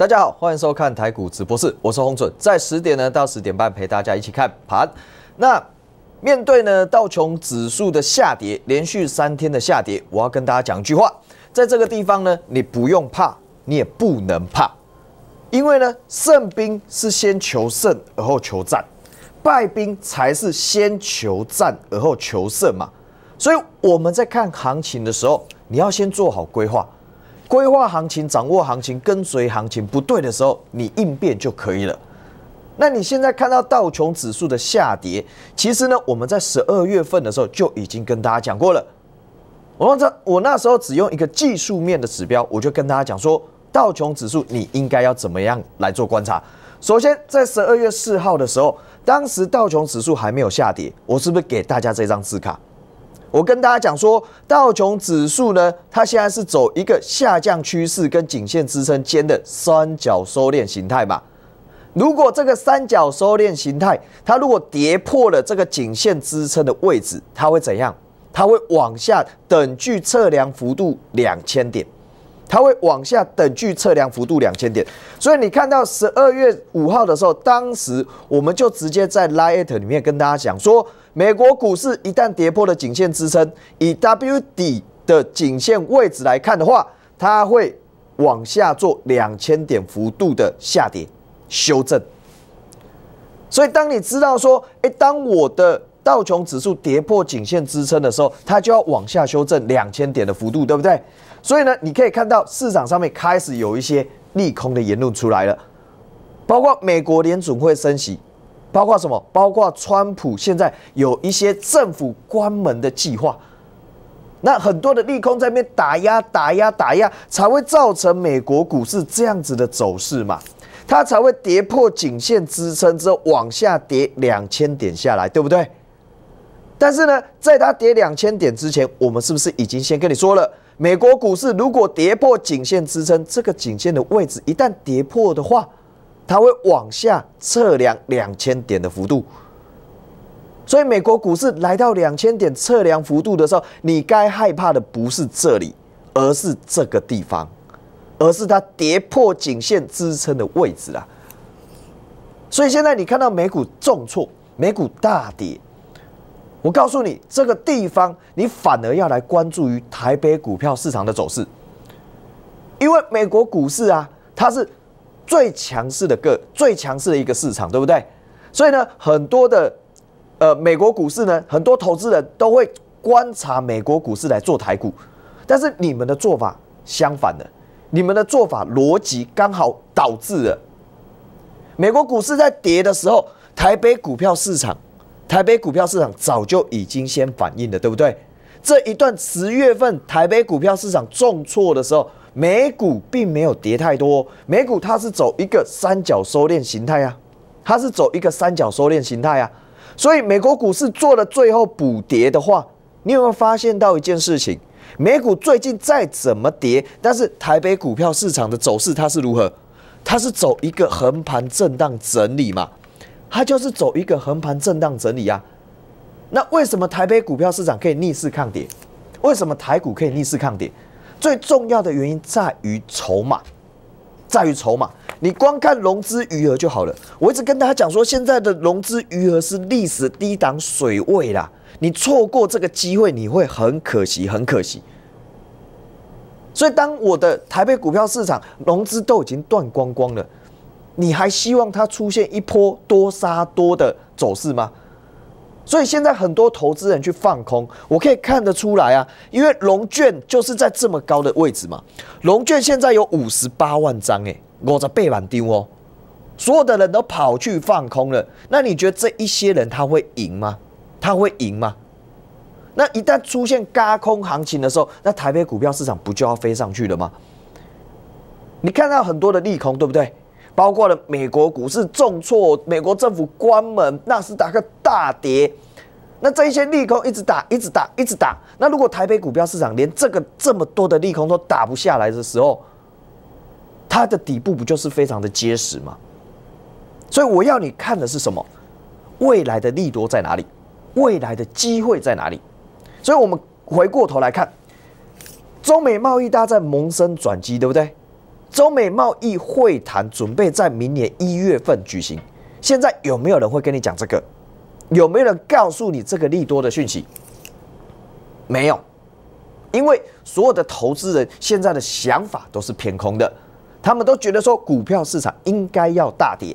大家好，欢迎收看台股直播室，我是洪准，在十点呢到十点半陪大家一起看盘。那面对呢道琼指数的下跌，连续三天的下跌，我要跟大家讲一句话，在这个地方呢，你不用怕，你也不能怕，因为呢胜兵是先求胜而后求战，败兵才是先求战而后求胜嘛。所以我们在看行情的时候，你要先做好规划。规划行情，掌握行情，跟随行情，不对的时候你应变就可以了。那你现在看到道琼指数的下跌，其实呢，我们在十二月份的时候就已经跟大家讲过了。我这我那时候只用一个技术面的指标，我就跟大家讲说，道琼指数你应该要怎么样来做观察。首先，在十二月四号的时候，当时道琼指数还没有下跌，我是不是给大家这张字卡？我跟大家讲说，道琼指数呢，它现在是走一个下降趋势跟颈线支撑间的三角收敛形态嘛。如果这个三角收敛形态，它如果跌破了这个颈线支撑的位置，它会怎样？它会往下等距测量幅度两千点。它会往下等距测量幅度两千点，所以你看到十二月五号的时候，当时我们就直接在 Lite 里面跟大家讲说，美国股市一旦跌破了颈线支撑，以 W 底的颈线位置来看的话，它会往下做两千点幅度的下跌修正。所以当你知道说，哎，当我的道琼指数跌破颈线支撑的时候，它就要往下修正两千点的幅度，对不对？所以呢，你可以看到市场上面开始有一些利空的言论出来了，包括美国联储会升息，包括什么？包括川普现在有一些政府关门的计划，那很多的利空在那边打压、打压、打压，才会造成美国股市这样子的走势嘛？它才会跌破颈线支撑之后往下跌两千点下来，对不对？但是呢，在它跌两千点之前，我们是不是已经先跟你说了？美国股市如果跌破颈线支撑，这个颈线的位置一旦跌破的话，它会往下测量两千点的幅度。所以，美国股市来到两千点测量幅度的时候，你该害怕的不是这里，而是这个地方，而是它跌破颈线支撑的位置啊。所以，现在你看到美股重挫，美股大跌。我告诉你，这个地方你反而要来关注于台北股票市场的走势，因为美国股市啊，它是最强势的个最强势的一个市场，对不对？所以呢，很多的呃美国股市呢，很多投资人都会观察美国股市来做台股，但是你们的做法相反的，你们的做法逻辑刚好导致了美国股市在跌的时候，台北股票市场。台北股票市场早就已经先反应了，对不对？这一段十月份台北股票市场重挫的时候，美股并没有跌太多，美股它是走一个三角收敛形态啊，它是走一个三角收敛形态啊，所以美国股市做了最后补跌的话，你有没有发现到一件事情？美股最近再怎么跌，但是台北股票市场的走势它是如何？它是走一个横盘震荡整理嘛？它就是走一个横盘震荡整理啊，那为什么台北股票市场可以逆势抗跌？为什么台股可以逆势抗跌？最重要的原因在于筹码，在于筹码。你光看融资余额就好了。我一直跟大家讲说，现在的融资余额是历史低档水位啦，你错过这个机会，你会很可惜，很可惜。所以当我的台北股票市场融资都已经断光光了。你还希望它出现一波多杀多的走势吗？所以现在很多投资人去放空，我可以看得出来啊，因为龙卷就是在这么高的位置嘛。龙卷现在有五十八万张，哎，我着背板丢哦，所有的人都跑去放空了。那你觉得这一些人他会赢吗？他会赢吗？那一旦出现嘎空行情的时候，那台北股票市场不就要飞上去了吗？你看到很多的利空，对不对？包括了美国股市重挫，美国政府关门，纳斯达克大跌，那这一些利空一直打，一直打，一直打。那如果台北股票市场连这个这么多的利空都打不下来的时候，它的底部不就是非常的结实吗？所以我要你看的是什么？未来的利多在哪里？未来的机会在哪里？所以我们回过头来看，中美贸易大战萌生转机，对不对？中美贸易会谈准备在明年一月份举行，现在有没有人会跟你讲这个？有没有人告诉你这个利多的讯息？没有，因为所有的投资人现在的想法都是偏空的，他们都觉得说股票市场应该要大跌，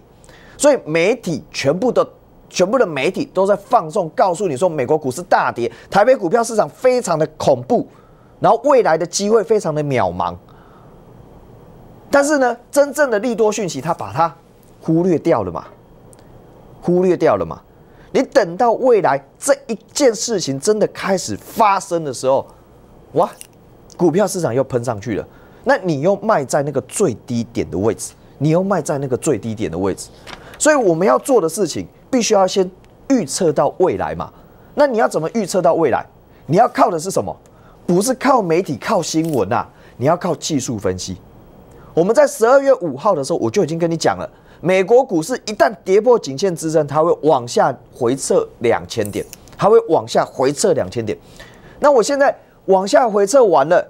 所以媒体全部的、全部的媒体都在放送，告诉你说美国股市大跌，台北股票市场非常的恐怖，然后未来的机会非常的渺茫。但是呢，真正的利多讯息，它把它忽略掉了嘛？忽略掉了嘛？你等到未来这一件事情真的开始发生的时候，哇，股票市场又喷上去了，那你又卖在那个最低点的位置，你又卖在那个最低点的位置。所以我们要做的事情，必须要先预测到未来嘛？那你要怎么预测到未来？你要靠的是什么？不是靠媒体、靠新闻啊，你要靠技术分析。我们在十二月五号的时候，我就已经跟你讲了，美国股市一旦跌破颈线支撑，它会往下回撤两千点，它会往下回撤两千点。那我现在往下回撤完了，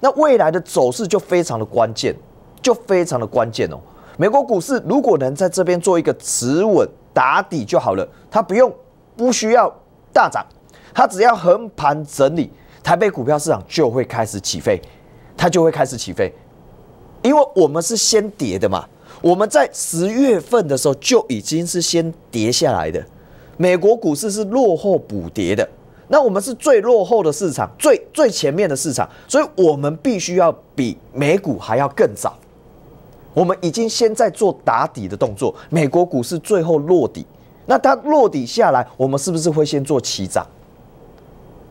那未来的走势就非常的关键，就非常的关键哦。美国股市如果能在这边做一个持稳打底就好了，它不用不需要大涨，它只要横盘整理，台北股票市场就会开始起飞，它就会开始起飞。因为我们是先跌的嘛，我们在十月份的时候就已经是先跌下来的，美国股市是落后补跌的，那我们是最落后的市场，最最前面的市场，所以我们必须要比美股还要更早。我们已经先在做打底的动作，美国股市最后落底，那它落底下来，我们是不是会先做起涨？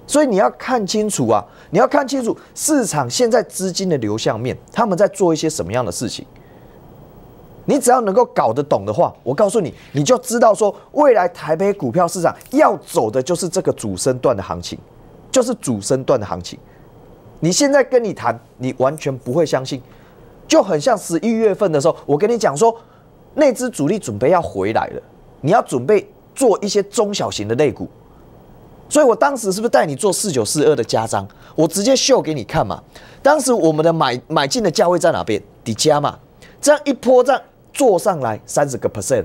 所以你要看清楚啊！你要看清楚市场现在资金的流向面，他们在做一些什么样的事情。你只要能够搞得懂的话，我告诉你，你就知道说未来台北股票市场要走的就是这个主升段的行情，就是主升段的行情。你现在跟你谈，你完全不会相信，就很像十一月份的时候，我跟你讲说，那只主力准备要回来了，你要准备做一些中小型的类股。所以我当时是不是带你做四九四二的加仓？我直接秀给你看嘛。当时我们的买买进的价位在哪边？底加嘛，这样一波涨做上来三十个 percent，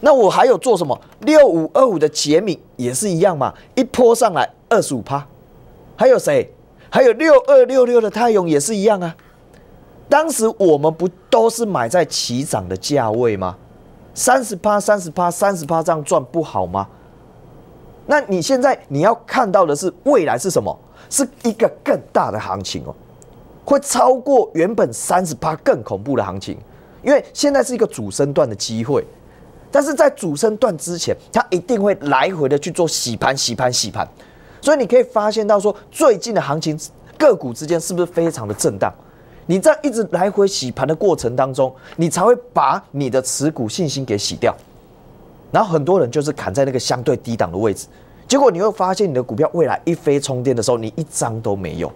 那我还有做什么？六五二五的杰米也是一样嘛，一坡上来二十五趴。还有谁？还有六二六六的泰永也是一样啊。当时我们不都是买在起涨的价位吗？三十趴，三十趴，三十趴，这样赚不好吗？那你现在你要看到的是未来是什么？是一个更大的行情哦，会超过原本三十八更恐怖的行情，因为现在是一个主升段的机会，但是在主升段之前，它一定会来回的去做洗盘、洗盘、洗盘，所以你可以发现到说最近的行情个股之间是不是非常的震荡？你在一直来回洗盘的过程当中，你才会把你的持股信心给洗掉。然后很多人就是砍在那个相对低档的位置，结果你会发现你的股票未来一飞冲天的时候，你一张都没有。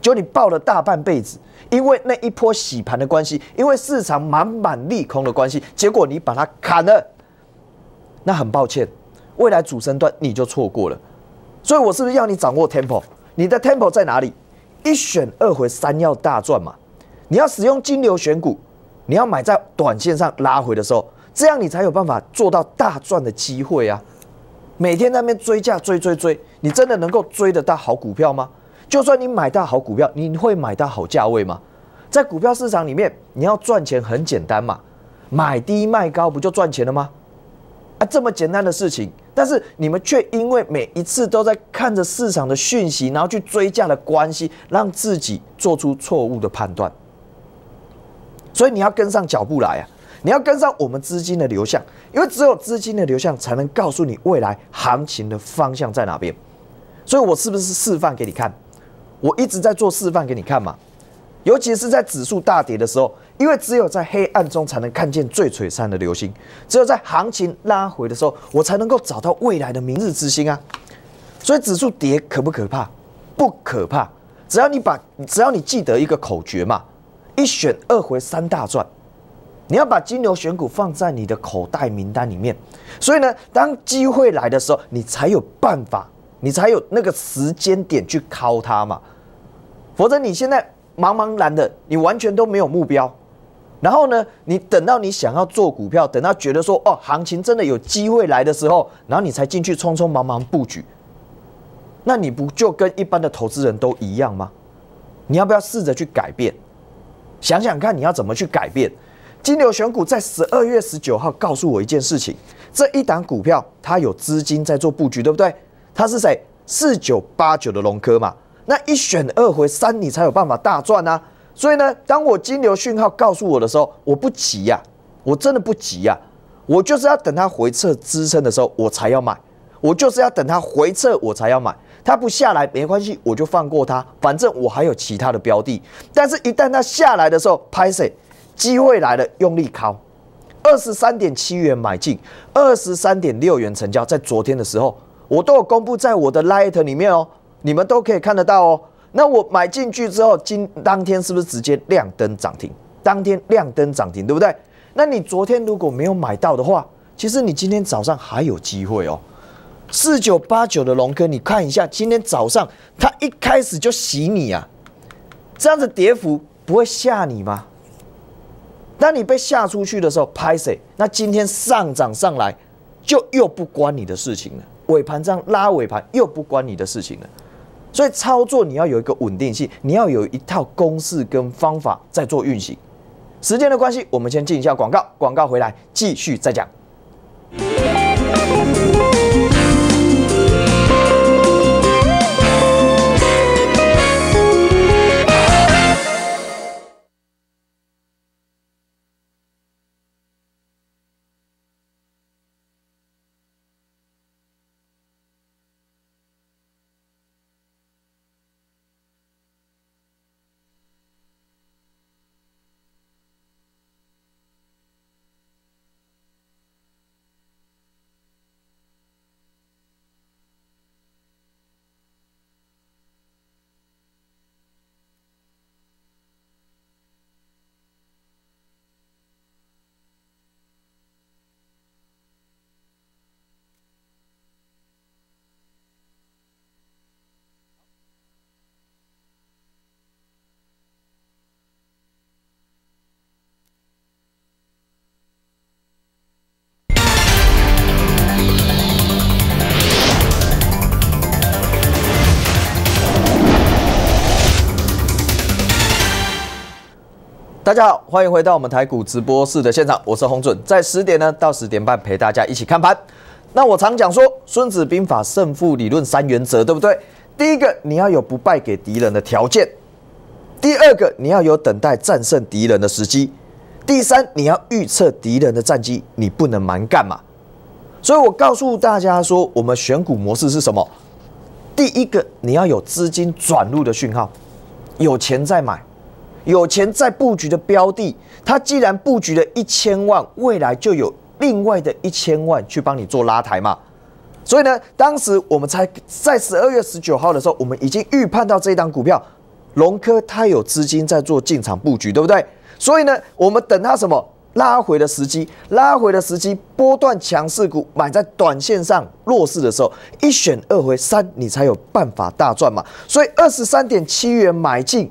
就你抱了大半辈子，因为那一波洗盘的关系，因为市场满满利空的关系，结果你把它砍了。那很抱歉，未来主升段你就错过了。所以，我是不是要你掌握 tempo？你的 tempo 在哪里？一选二回三要大赚嘛？你要使用金牛选股，你要买在短线上拉回的时候。这样你才有办法做到大赚的机会啊！每天那边追价追追追，你真的能够追得到好股票吗？就算你买到好股票，你会买到好价位吗？在股票市场里面，你要赚钱很简单嘛，买低卖高不就赚钱了吗？啊，这么简单的事情，但是你们却因为每一次都在看着市场的讯息，然后去追价的关系，让自己做出错误的判断。所以你要跟上脚步来啊！你要跟上我们资金的流向，因为只有资金的流向才能告诉你未来行情的方向在哪边。所以我是不是示范给你看？我一直在做示范给你看嘛。尤其是在指数大跌的时候，因为只有在黑暗中才能看见最璀璨的流星，只有在行情拉回的时候，我才能够找到未来的明日之星啊。所以指数跌可不可怕？不可怕，只要你把，只要你记得一个口诀嘛：一选二回三大赚。你要把金牛选股放在你的口袋名单里面，所以呢，当机会来的时候，你才有办法，你才有那个时间点去敲它嘛。否则你现在茫茫然的，你完全都没有目标。然后呢，你等到你想要做股票，等到觉得说哦行情真的有机会来的时候，然后你才进去匆匆忙忙布局，那你不就跟一般的投资人都一样吗？你要不要试着去改变？想想看，你要怎么去改变？金牛选股在十二月十九号告诉我一件事情，这一档股票它有资金在做布局，对不对？它是谁？四九八九的龙科嘛。那一选二回三，你才有办法大赚啊。所以呢，当我金牛讯号告诉我的时候，我不急呀，我真的不急呀。我就是要等它回撤支撑的时候，我才要买。我就是要等它回撤我才要买。它不下来没关系，我就放过它，反正我还有其他的标的。但是一旦它下来的时候，拍谁？机会来了，用力敲，二十三点七元买进，二十三点六元成交。在昨天的时候，我都有公布在我的拉 h 腾里面哦，你们都可以看得到哦。那我买进去之后，今当天是不是直接亮灯涨停？当天亮灯涨停，对不对？那你昨天如果没有买到的话，其实你今天早上还有机会哦。四九八九的龙哥，你看一下，今天早上它一开始就洗你啊，这样子跌幅不会吓你吗？当你被吓出去的时候，拍谁？那今天上涨上来，就又不关你的事情了。尾盘这样拉，尾盘又不关你的事情了。所以操作你要有一个稳定性，你要有一套公式跟方法在做运行。时间的关系，我们先进一下广告，广告回来继续再讲。大家好，欢迎回到我们台股直播室的现场，我是洪准，在十点呢到十点半陪大家一起看盘。那我常讲说《孙子兵法》胜负理论三原则，对不对？第一个，你要有不败给敌人的条件；第二个，你要有等待战胜敌人的时机；第三，你要预测敌人的战机，你不能蛮干嘛。所以我告诉大家说，我们选股模式是什么？第一个，你要有资金转入的讯号，有钱再买。有钱在布局的标的，它既然布局了一千万，未来就有另外的一千万去帮你做拉抬嘛。所以呢，当时我们才在十二月十九号的时候，我们已经预判到这一档股票，龙科它有资金在做进场布局，对不对？所以呢，我们等它什么拉回的时机，拉回的时机，波段强势股买在短线上弱势的时候，一选二回三，你才有办法大赚嘛。所以二十三点七元买进。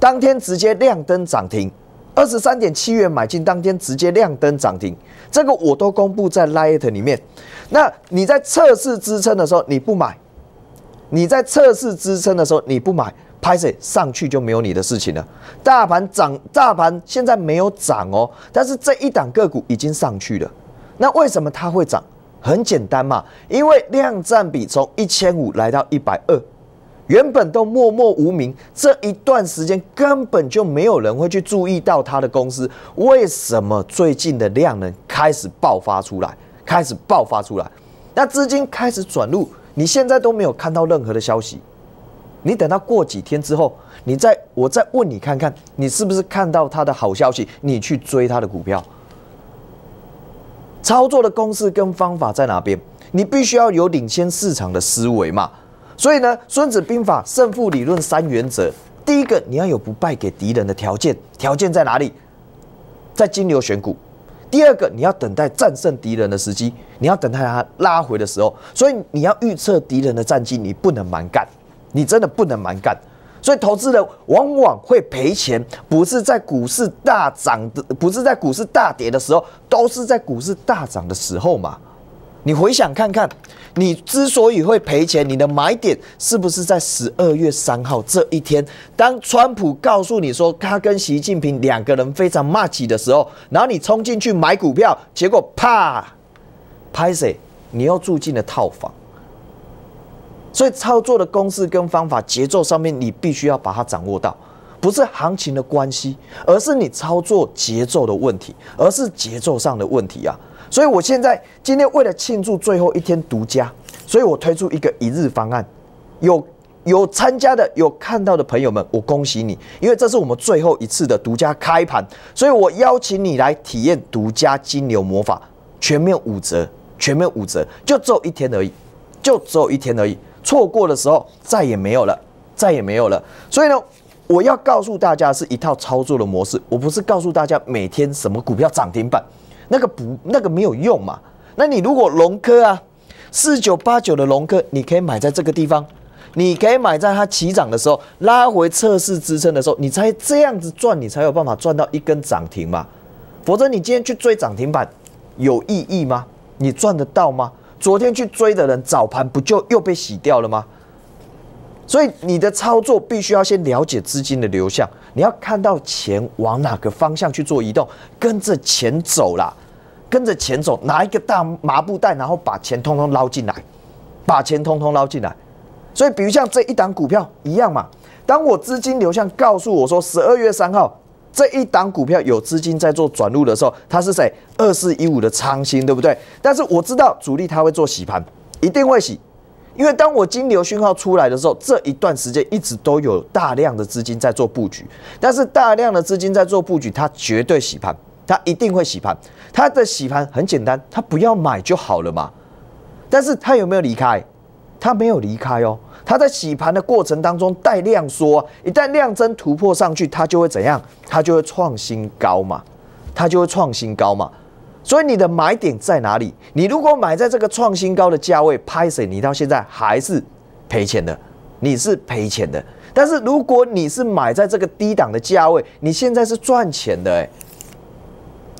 当天直接亮灯涨停，二十三点七元买进。当天直接亮灯涨停，这个我都公布在 l i g h t 里面。那你在测试支撑的时候你不买，你在测试支撑的时候你不买，Python 上去就没有你的事情了。大盘涨，大盘现在没有涨哦，但是这一档个股已经上去了。那为什么它会涨？很简单嘛，因为量占比从一千五来到一百二。原本都默默无名，这一段时间根本就没有人会去注意到他的公司。为什么最近的量能开始爆发出来，开始爆发出来？那资金开始转入，你现在都没有看到任何的消息。你等到过几天之后，你再我再问你看看，你是不是看到他的好消息，你去追他的股票？操作的公式跟方法在哪边？你必须要有领先市场的思维嘛。所以呢，《孙子兵法》胜负理论三原则：第一个，你要有不败给敌人的条件，条件在哪里？在金牛选股。第二个，你要等待战胜敌人的时机，你要等待它拉回的时候。所以，你要预测敌人的战绩，你不能蛮干，你真的不能蛮干。所以，投资人往往会赔钱，不是在股市大涨的，不是在股市大跌的时候，都是在股市大涨的时候嘛。你回想看看，你之所以会赔钱，你的买点是不是在十二月三号这一天？当川普告诉你说他跟习近平两个人非常骂起的时候，然后你冲进去买股票，结果啪，拍谁？你又住进了套房。所以操作的公式跟方法、节奏上面，你必须要把它掌握到，不是行情的关系，而是你操作节奏的问题，而是节奏上的问题啊。所以，我现在今天为了庆祝最后一天独家，所以我推出一个一日方案。有有参加的、有看到的朋友们，我恭喜你，因为这是我们最后一次的独家开盘，所以我邀请你来体验独家金牛魔法，全面五折，全面五折，就只有一天而已，就只有一天而已，错过的时候再也没有了，再也没有了。所以呢，我要告诉大家是一套操作的模式，我不是告诉大家每天什么股票涨停板。那个不，那个没有用嘛。那你如果龙科啊，四九八九的龙科，你可以买在这个地方，你可以买在它起涨的时候，拉回测试支撑的时候，你才这样子赚，你才有办法赚到一根涨停嘛。否则你今天去追涨停板有意义吗？你赚得到吗？昨天去追的人早盘不就又被洗掉了吗？所以你的操作必须要先了解资金的流向。你要看到钱往哪个方向去做移动，跟着钱走啦，跟着钱走，拿一个大麻布袋，然后把钱通通捞进来，把钱通通捞进来。所以，比如像这一档股票一样嘛，当我资金流向告诉我说十二月三号这一档股票有资金在做转入的时候，它是谁？二四一五的昌兴，对不对？但是我知道主力他会做洗盘，一定会洗。因为当我金流讯号出来的时候，这一段时间一直都有大量的资金在做布局，但是大量的资金在做布局，它绝对洗盘，它一定会洗盘，它的洗盘很简单，它不要买就好了嘛。但是它有没有离开？它没有离开哦，它在洗盘的过程当中带量缩，一旦量增突破上去，它就会怎样？它就会创新高嘛，它就会创新高嘛。所以你的买点在哪里？你如果买在这个创新高的价位拍谁？你到现在还是赔钱的，你是赔钱的。但是如果你是买在这个低档的价位，你现在是赚钱的，哎。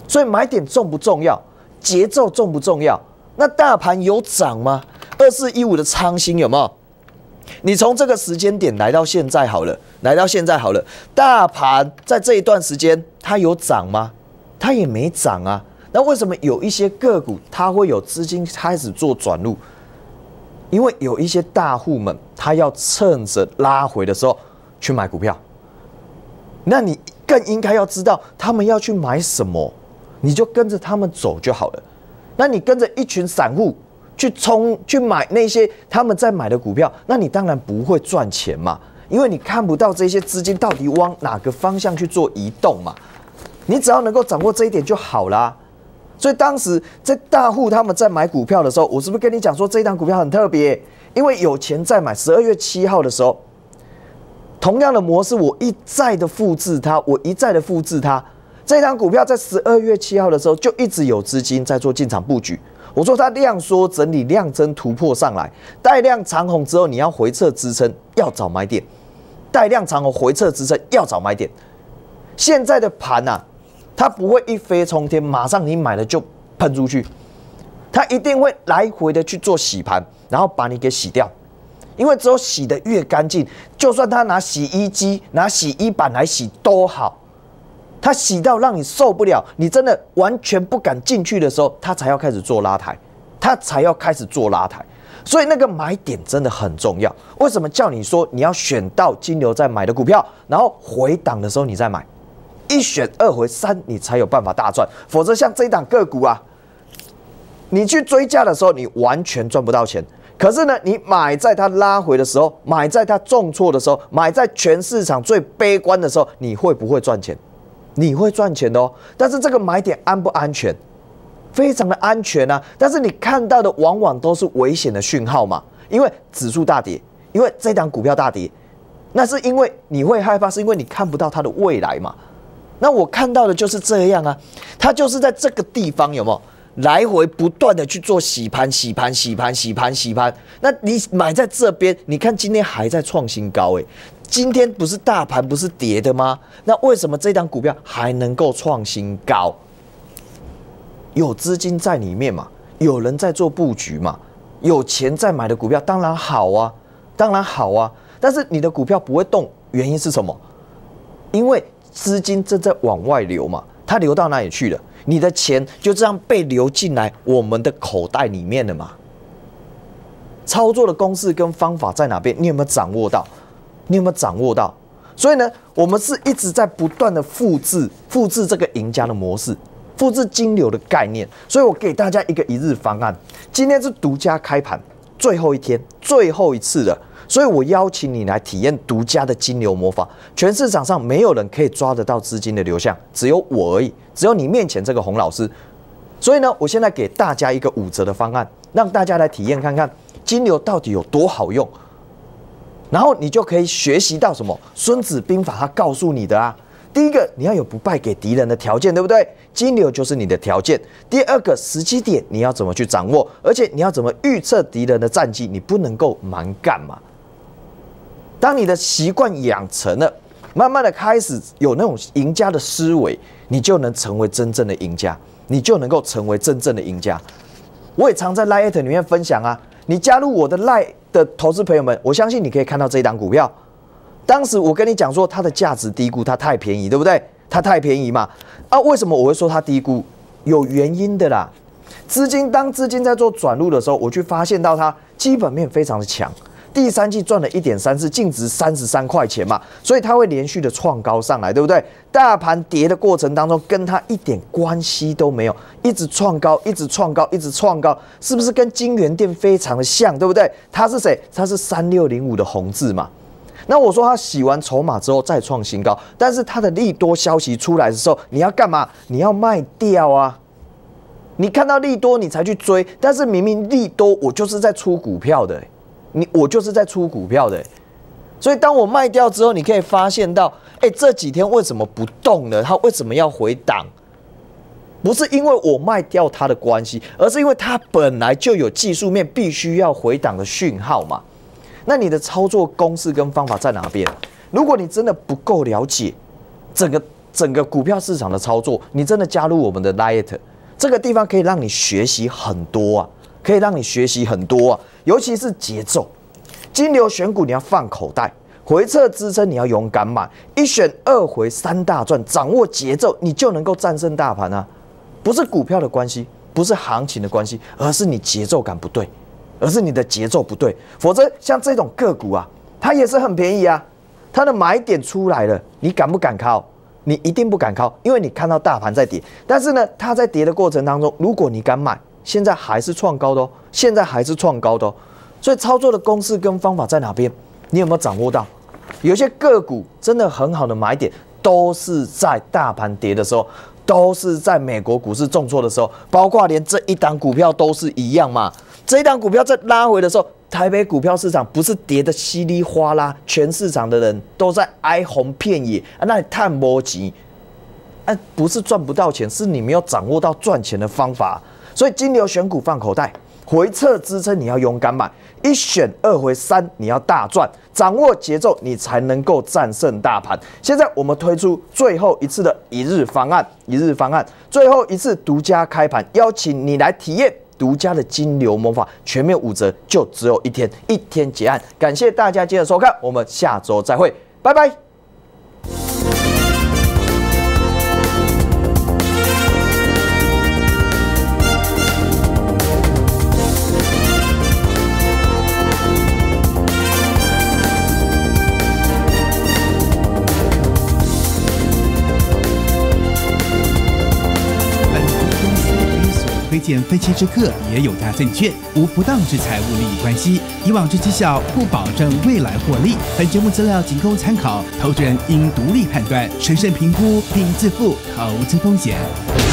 所以买点重不重要？节奏重不重要？那大盘有涨吗？二四一五的创新有没有？你从这个时间点来到现在好了，来到现在好了，大盘在这一段时间它有涨吗？它也没涨啊。那为什么有一些个股它会有资金开始做转入？因为有一些大户们，他要趁着拉回的时候去买股票。那你更应该要知道他们要去买什么，你就跟着他们走就好了。那你跟着一群散户去冲去买那些他们在买的股票，那你当然不会赚钱嘛，因为你看不到这些资金到底往哪个方向去做移动嘛。你只要能够掌握这一点就好了。所以当时在大户他们在买股票的时候，我是不是跟你讲说这一档股票很特别？因为有钱在买。十二月七号的时候，同样的模式我一再的复制它，我一再的复制它。这档股票在十二月七号的时候就一直有资金在做进场布局。我说它量缩整理量增突破上来，带量长红之后你要回撤支撑，要找买点；带量长红回撤支撑要找买点。现在的盘呢？它不会一飞冲天，马上你买了就喷出去，它一定会来回的去做洗盘，然后把你给洗掉。因为只有洗得越干净，就算他拿洗衣机、拿洗衣板来洗都好，他洗到让你受不了，你真的完全不敢进去的时候，他才要开始做拉抬，他才要开始做拉抬。所以那个买点真的很重要。为什么叫你说你要选到金牛在买的股票，然后回档的时候你再买？一选二回三，你才有办法大赚。否则像这一档个股啊，你去追加的时候，你完全赚不到钱。可是呢，你买在它拉回的时候，买在它重挫的时候，买在全市场最悲观的时候，你会不会赚钱？你会赚钱的哦。但是这个买点安不安全？非常的安全啊。但是你看到的往往都是危险的讯号嘛，因为指数大跌，因为这档股票大跌，那是因为你会害怕，是因为你看不到它的未来嘛。那我看到的就是这样啊，它就是在这个地方有没有来回不断的去做洗盘、洗盘、洗盘、洗盘、洗盘？那你买在这边，你看今天还在创新高，哎，今天不是大盘不是跌的吗？那为什么这档股票还能够创新高？有资金在里面嘛？有人在做布局嘛？有钱在买的股票当然好啊，当然好啊。但是你的股票不会动，原因是什么？因为。资金正在往外流嘛？它流到哪里去了？你的钱就这样被流进来我们的口袋里面了嘛？操作的公式跟方法在哪边？你有没有掌握到？你有没有掌握到？所以呢，我们是一直在不断的复制、复制这个赢家的模式，复制金流的概念。所以我给大家一个一日方案，今天是独家开盘，最后一天，最后一次的。所以我邀请你来体验独家的金流魔法，全市场上没有人可以抓得到资金的流向，只有我而已，只有你面前这个洪老师。所以呢，我现在给大家一个五折的方案，让大家来体验看看金流到底有多好用，然后你就可以学习到什么《孙子兵法》他告诉你的啊。第一个，你要有不败给敌人的条件，对不对？金流就是你的条件。第二个，时机点你要怎么去掌握，而且你要怎么预测敌人的战绩，你不能够蛮干嘛。当你的习惯养成了，慢慢的开始有那种赢家的思维，你就能成为真正的赢家，你就能够成为真正的赢家。我也常在 Lite 里面分享啊，你加入我的 Lite 的投资朋友们，我相信你可以看到这一档股票。当时我跟你讲说它的价值低估，它太便宜，对不对？它太便宜嘛？啊，为什么我会说它低估？有原因的啦。资金当资金在做转入的时候，我去发现到它基本面非常的强。第三季赚了一点三四，净值三十三块钱嘛，所以它会连续的创高上来，对不对？大盘跌的过程当中，跟它一点关系都没有，一直创高，一直创高，一直创高，是不是跟金源店非常的像，对不对？它是谁？它是三六零五的红字嘛。那我说他洗完筹码之后再创新高，但是他的利多消息出来的时候，你要干嘛？你要卖掉啊！你看到利多你才去追，但是明明利多我就是在出股票的。你我就是在出股票的，所以当我卖掉之后，你可以发现到，哎，这几天为什么不动呢？它为什么要回档？不是因为我卖掉它的关系，而是因为它本来就有技术面必须要回档的讯号嘛。那你的操作公式跟方法在哪边？如果你真的不够了解整个整个股票市场的操作，你真的加入我们的 Light，这个地方可以让你学习很多啊。可以让你学习很多啊，尤其是节奏。金牛选股你要放口袋，回撤支撑你要勇敢买，一选二回三大赚，掌握节奏你就能够战胜大盘啊！不是股票的关系，不是行情的关系，而是你节奏感不对，而是你的节奏不对。否则像这种个股啊，它也是很便宜啊，它的买点出来了，你敢不敢靠？你一定不敢靠，因为你看到大盘在跌。但是呢，它在跌的过程当中，如果你敢买。现在还是创高的哦，现在还是创高的哦，所以操作的公式跟方法在哪边？你有没有掌握到？有些个股真的很好的买点，都是在大盘跌的时候，都是在美国股市重挫的时候，包括连这一档股票都是一样嘛？这一档股票在拉回的时候，台北股票市场不是跌的稀里哗啦，全市场的人都在哀鸿遍野啊，那太磨叽。哎，不是赚不到钱，是你没有掌握到赚钱的方法。所以金牛选股放口袋，回撤支撑你要勇敢买，一选二回三你要大赚，掌握节奏你才能够战胜大盘。现在我们推出最后一次的一日方案，一日方案最后一次独家开盘，邀请你来体验独家的金牛魔法，全面五折就只有一天，一天结案。感谢大家今着收看，我们下周再会，拜拜。之客也有价证券无不当之财务利益关系。以往之绩效不保证未来获利。本节目资料仅供参考，投资人应独立判断、审慎评估并自负投资风险。